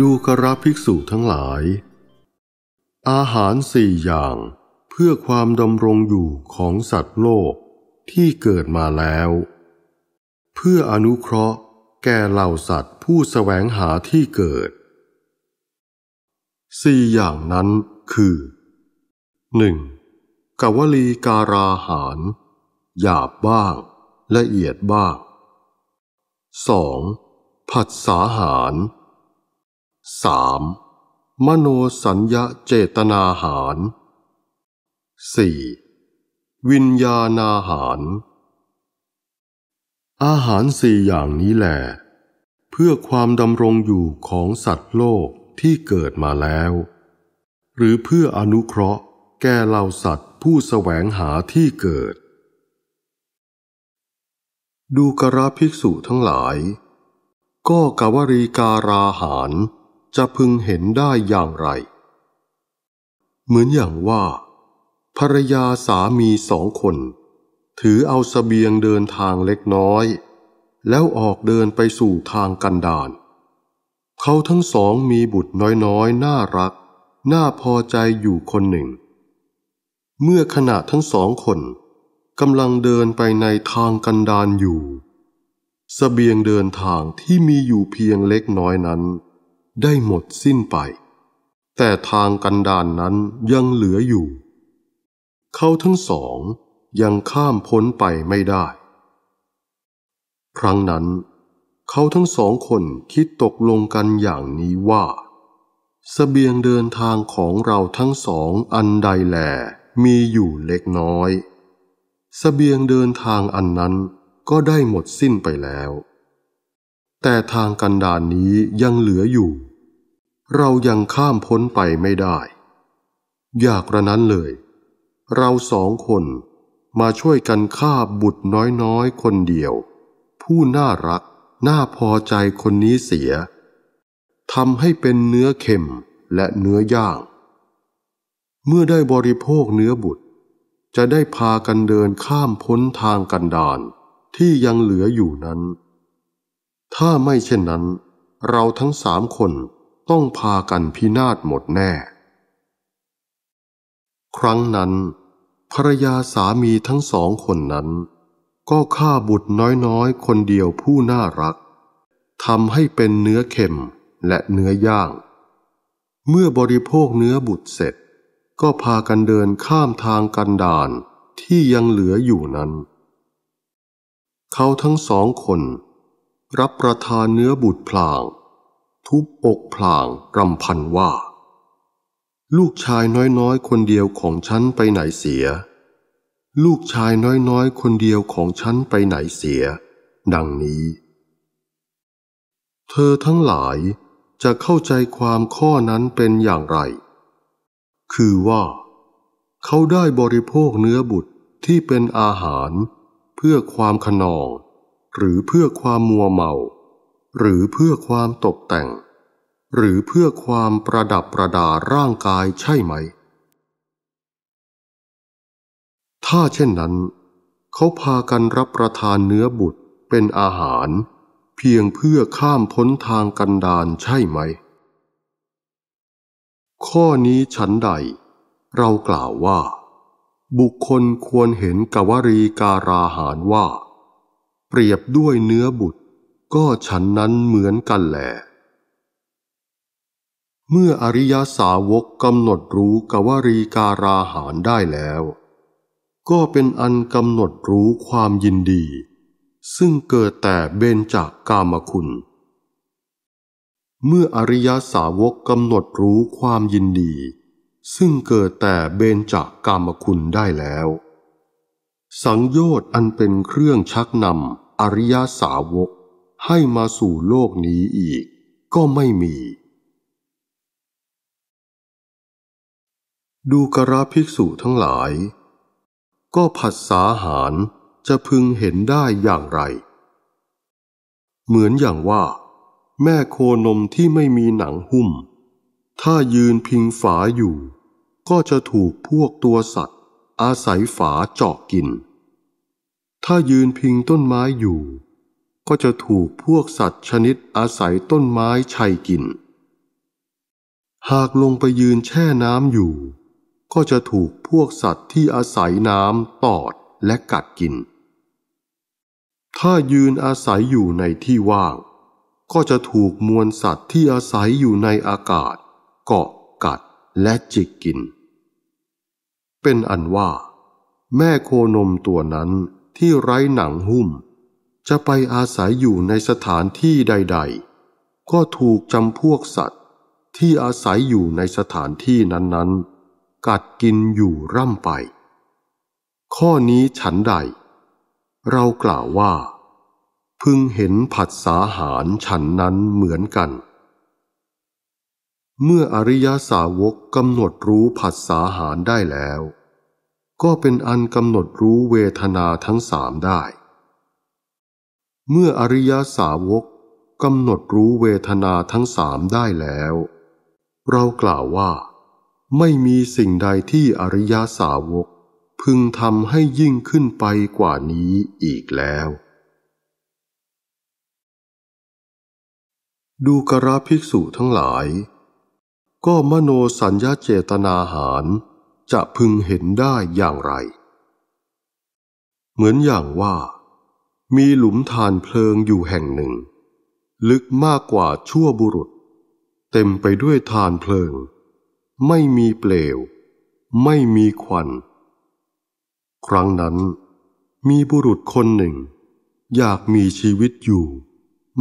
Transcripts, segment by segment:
ดูกระภิกษุทั้งหลาย อาหารสี่อย่างเพื่อความดำรงอยู่ของสัตว์โลกที่เกิดมาแล้ว เพื่ออนุเคราะห์แก่เหล่าสัตว์ผู้สแสวงหาที่เกิดสี่อย่างนั้นคือ 1. กวลีการาหาร หยาบบ้างละเอียดบ้าง 2. ผัดสาหาร 3. มโนสัญญาเจตนาหาร 4. วิญญาณาหาร อาหารสี่อย่างนี้แหละเพื่อความดำรงอยู่ของสัตว์โลกที่เกิดมาแล้ว หรือเพื่ออนุเคราะห์แก่เหล่าสัตว์ผู้แสวงหาที่เกิด ดูกระภิกษุทั้งหลาย ก็กวรีการาหารจะพึงเห็นได้อย่างไร เหมือนอย่างว่า ภรรยาสามีสองคน ถือเอาสเสบียงเดินทางเล็กน้อย แล้วออกเดินไปสู่ทางกันดานเขาทั้งสองมีบุตรน้อยๆ น่ารัก น่าพอใจอยู่คนหนึ่ง เมื่อขณะทั้งสองคนกำลังเดินไปในทางกันดานอยู่สเสบียงเดินทางที่มีอยู่เพียงเล็กน้อยนั้นได้หมดสิ้นไป แต่ทางกันดานนั้นยังเหลืออยู่ เขาทั้งสองยังข้ามพ้นไปไม่ได้ ครั้งนั้น เขาทั้งสองคน คิดตกลงกันอย่างนี้ว่าสเสบียงเดินทางของเราทั้งสองอันใดแหลมีอยู่เล็กน้อยสเสบียงเดินทางอันนั้นก็ได้หมดสิ้นไปแล้ว แต่ทางกันดานนี้ยังเหลืออยู่เรายังข้ามพ้นไปไม่ได้ อยากระนั้นเลย เราสองคนมาช่วยกันฆ่าบุตรน้อย ๆ คนเดียว ผู้น่ารักน่าพอใจคนนี้เสียทำให้เป็นเนื้อเค็มและเนื้อย่าง เมื่อได้บริโภคเนื้อบุตร จะได้พากันเดินข้ามพ้นทางกันดาน ที่ยังเหลืออยู่นั้น ถ้าไม่เช่นนั้น เราทั้งสามคนต้องพากันพินาศหมดแน่ ครั้งนั้นภรรยาสามีทั้งสองคนนั้น ก็ฆ่าบุตรน้อยๆ คนเดียวผู้น่ารักทำให้เป็นเนื้อเค็มและเนื้อย่าง เมื่อบริโภคเนื้อบุตรเสร็จ ก็พากันเดินข้ามทางกันดานที่ยังเหลืออยู่นั้น เขาทั้งสองคนรับประทานเนื้อบุตรพลางทุบอกพลางกำพันว่า ลูกชายน้อยๆ คนเดียวของฉันไปไหนเสีย ลูกชายน้อยๆ คนเดียวของฉันไปไหนเสีย ดังนี้ เธอทั้งหลายจะเข้าใจความข้อนั้นเป็นอย่างไร คือว่า เขาได้บริโภคเนื้อบุตรที่เป็นอาหาร เพื่อความขนอง หรือเพื่อความมัวเมาหรือเพื่อความตกแต่ง หรือเพื่อความประดับประดาร่างกายใช่ไหม ถ้าเช่นนั้นเขาพากันรับประทานเนื้อบุตรเป็นอาหาร เพียงเพื่อข้ามพ้นทางกันดานใช่ไหมข้อนี้ฉันใด เรากล่าวว่า บุคคลควรเห็นกวรีการาหารว่า เปรียบด้วยเนื้อบุตรก็ฉันนั้นเหมือนกันแหละเมื่ออริยสาวกกำหนดรู้กวรีการาหารได้แล้ว ก็เป็นอันกำหนดรู้ความยินดี ซึ่งเกิดแต่เบญจากกามคุณ เมื่ออริยสาวกกำหนดรู้ความยินดี ซึ่งเกิดแต่เบญจากกามคุณได้แล้ว สังโยชน์อันเป็นเครื่องชักนำอริยสาวกให้มาสู่โลกนี้อีกก็ไม่มี ดูกระภิกษุทั้งหลาย ก็ผัสสาหารจะพึงเห็นได้อย่างไร เหมือนอย่างว่า แม่โคนมที่ไม่มีหนังหุ้ม ถ้ายืนพิงฝาอยู่ ก็จะถูกพวกตัวสัตว์ อาศัยฝาเจาะกิน ถ้ายืนพิงต้นไม้อยู่ก็จะถูกพวกสัตว์ชนิดอาศัยต้นไม้ชัยกิน หากลงไปยืนแช่น้ำอยู่ ก็จะถูกพวกสัตว์ที่อาศัยน้ำตอดและกัดกิน ถ้ายืนอาศัยอยู่ในที่ว่าง ก็จะถูกมวลสัตว์ที่อาศัยอยู่ในอากาศ เกาะกัดและจิกกิน เป็นอันว่า แม่โคนมตัวนั้นที่ไร้หนังหุ้มจะไปอาศัยอยู่ในสถานที่ใดๆ ก็ถูกจำพวกสัตว์ที่อาศัยอยู่ในสถานที่นั้นๆ กัดกินอยู่ร่ำไป ข้อนี้ฉันใด เรากล่าวว่า พึงเห็นผัสสาหารฉันนั้นเหมือนกัน เมื่ออริยาสาวกกำหนดรู้ผัสสาหารได้แล้ว ก็เป็นอันกำหนดรู้เวทนาทั้งสามได้เมื่ออริยาสาวกกำหนดรู้เวทนาทั้งสามได้แล้ว เรากล่าวว่า ไม่มีสิ่งใดที่อริยาสาวกพึงทำให้ยิ่งขึ้นไปกว่านี้อีกแล้ว ดูกราภิกษุทั้งหลาย ก็มโนสัญญาเจตนาหาร จะพึงเห็นได้อย่างไร เหมือนอย่างว่ามีหลุมฐานเพลิงอยู่แห่งหนึ่ง ลึกมากกว่าชั่วบุรุษ เต็มไปด้วยฐานเพลิง ไม่มีเปลว ไม่มีควัน ครั้งนั้นมีบุรุษคนหนึ่ง อยากมีชีวิตอยู่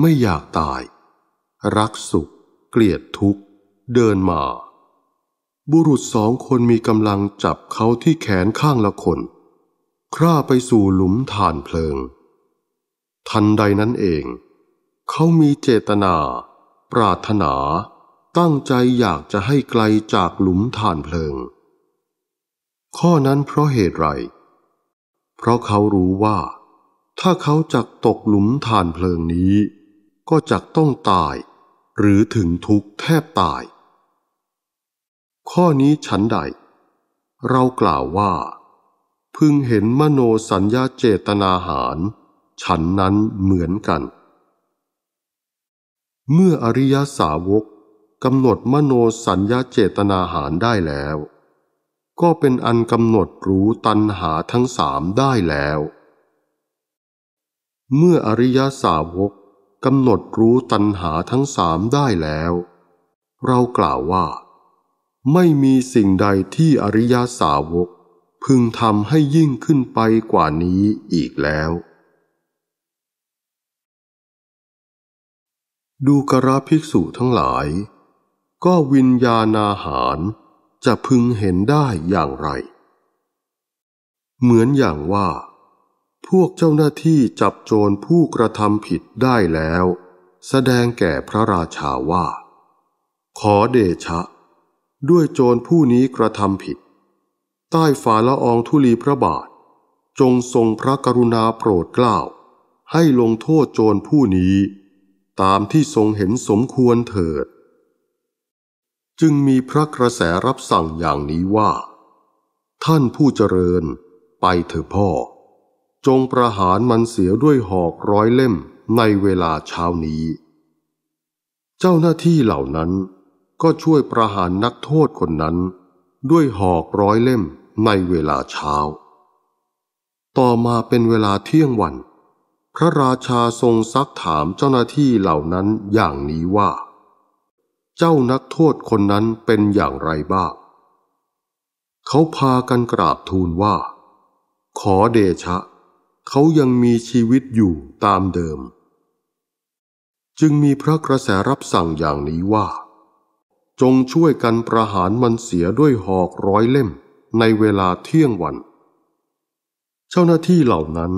ไม่อยากตาย รักสุข เกลียดทุกข์ เดินมา บุรุษสองคนมีกำลังจับเขาที่แขนข้างละคน คร่าไปสู่หลุมฐานเพลิงทันใดนั้นเองเขามีเจตนา ปรารถนาตั้งใจอยากจะให้ไกลจากหลุมฐานเพลิง ข้อนั้นเพราะเหตุไร เพราะเขารู้ว่า ถ้าเขาจักตกหลุมฐานเพลิงนี้ก็จักต้องตาย หรือถึงทุกข์แทบตาย ข้อนี้ฉันใด เรากล่าวว่า พึงเห็นมโนสัญญาเจตนาหารฉันนั้นเหมือนกัน เมื่ออริยสาวกกำหนดมโนสัญญาเจตนาหารได้แล้ว ก็เป็นอันกำหนดรู้ตัณหาทั้งสามได้แล้ว เมื่ออริยสาวกกำหนดรู้ตัณหาทั้งสามได้แล้ว เรากล่าวว่าไม่มีสิ่งใดที่อริยสาวกพึงทำให้ยิ่งขึ้นไปกว่านี้อีกแล้วดูกระภิกษุทั้งหลาย ก็วิญญาณอาหารจะพึงเห็นได้อย่างไร เหมือนอย่างว่า พวกเจ้าหน้าที่จับโจรผู้กระทำผิดได้แล้ว แสดงแก่พระราชาว่า ขอเดชะ ด้วยโจรผู้นี้กระทำผิด ใต้ฝาละอองธุลีพระบาท จงทรงพระกรุณาโปรดเกล้าให้ลงโทษโจรผู้นี้ตามที่ทรงเห็นสมควรเถิด จึงมีพระกระแสรับสั่งอย่างนี้ว่า ท่านผู้เจริญไปเถอะพ่อ จงประหารมันเสียด้วยหอกร้อยเล่มในเวลาเช้านี้ เจ้าหน้าที่เหล่านั้นก็ช่วยประหารนักโทษคนนั้นด้วยหอกร้อยเล่มในเวลาเช้า ต่อมาเป็นเวลาเที่ยงวันพระราชาทรงซักถามเจ้าหน้าที่เหล่านั้นอย่างนี้ว่า เจ้านักโทษคนนั้นเป็นอย่างไรบ้างเขาพากันกราบทูลว่า ขอเดชะ เขายังมีชีวิตอยู่ตามเดิม จึงมีพระกระแสรับสั่งอย่างนี้ว่า จงช่วยกันประหารมันเสียด้วยหอกร้อยเล่มในเวลาเที่ยงวัน เจ้าหน้าที่เหล่านั้น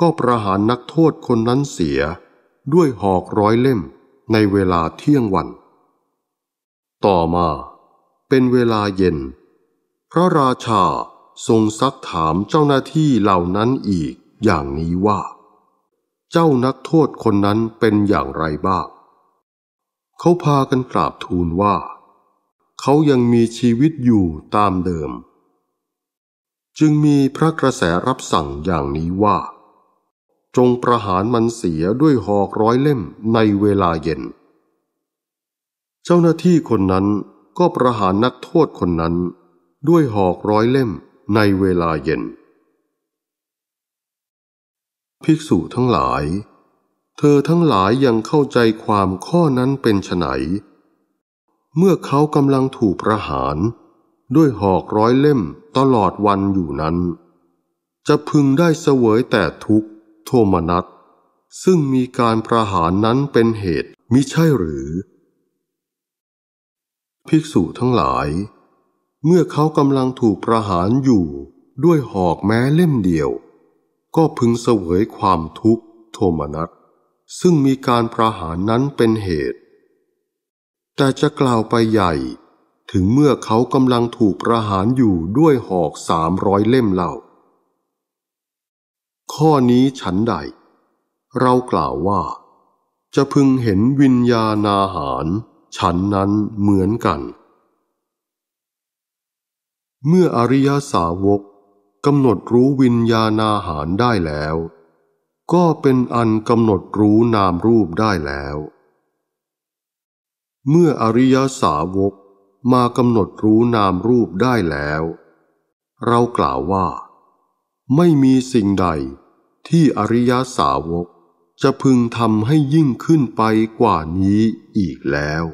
ก็ประหารนักโทษคนนั้นเสียด้วยหอกร้อยเล่มในเวลาเที่ยงวัน ต่อมา เป็นเวลาเย็น พระราชาทรงซักถามเจ้าหน้าที่เหล่านั้นอีกอย่างนี้ว่า เจ้านักโทษคนนั้นเป็นอย่างไรบ้างเขาพากันกราบทูลว่า เขายังมีชีวิตอยู่ตามเดิม จึงมีพระกระแสรับสั่งอย่างนี้ว่าจงประหารมันเสียด้วยหอกร้อยเล่มในเวลาเย็น เจ้าหน้าที่คนนั้นก็ประหารนักโทษคนนั้นด้วยหอกร้อยเล่มในเวลาเย็น ภิกษุทั้งหลาย เธอทั้งหลายยังเข้าใจความข้อนั้นเป็นไฉน เมื่อเขากำลังถูกประหารด้วยหอกร้อยเล่มตลอดวันอยู่นั้น จะพึงได้เสวยแต่ทุกข์โทมนัสซึ่งมีการประหารนั้นเป็นเหตุมิใช่หรือ ภิกษุทั้งหลาย เมื่อเขากำลังถูกประหารอยู่ด้วยหอกแม้เล่มเดียว ก็พึงเสวยความทุกข์โทมนัสซึ่งมีการประหารนั้นเป็นเหตุ แต่จะกล่าวไปใหญ่ ถึงเมื่อเขากำลังถูกประหารอยู่ด้วยหอกสามร้อยเล่มเล่าข้อนี้ฉันใด เรากล่าวว่า จะพึงเห็นวิญญาณอาหารฉันนั้นเหมือนกัน เมื่ออริยสาวกกำหนดรู้วิญญาณอาหารได้แล้ว ก็เป็นอันกำหนดรู้นามรูปได้แล้ว เมื่ออริยสาวกมากำหนดรู้นามรูปได้แล้ว เรากล่าวว่า ไม่มีสิ่งใดที่อริยสาวกจะพึงทำให้ยิ่งขึ้นไปกว่านี้อีกแล้ว